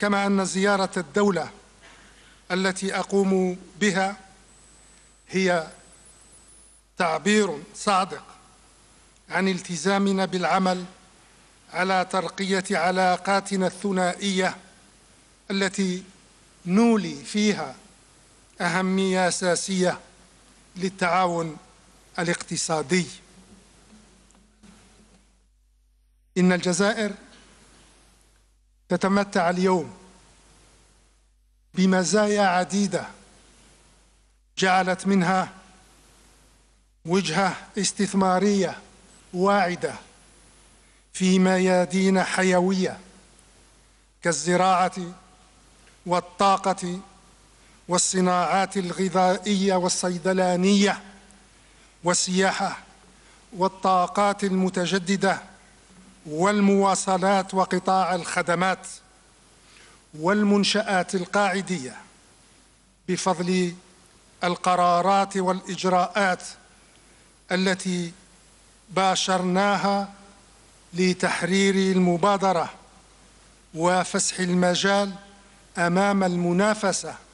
كما أن زيارة الدولة التي أقوم بها هي تعبير صادق عن التزامنا بالعمل على ترقية علاقاتنا الثنائية التي نولي فيها أهمية أساسية للتعاون الاقتصادي إن الجزائر تتمتع اليوم بمزايا عديدة جعلت منها وجهة استثمارية واعدة في ميادين حيوية كالزراعة والطاقة والصناعات الغذائية والصيدلانية والسياحة والطاقات المتجددة والمواصلات وقطاع الخدمات والمنشآت القاعدية بفضل القرارات والإجراءات التي باشرناها لتحرير المبادرة وفسح المجال أمام المنافسة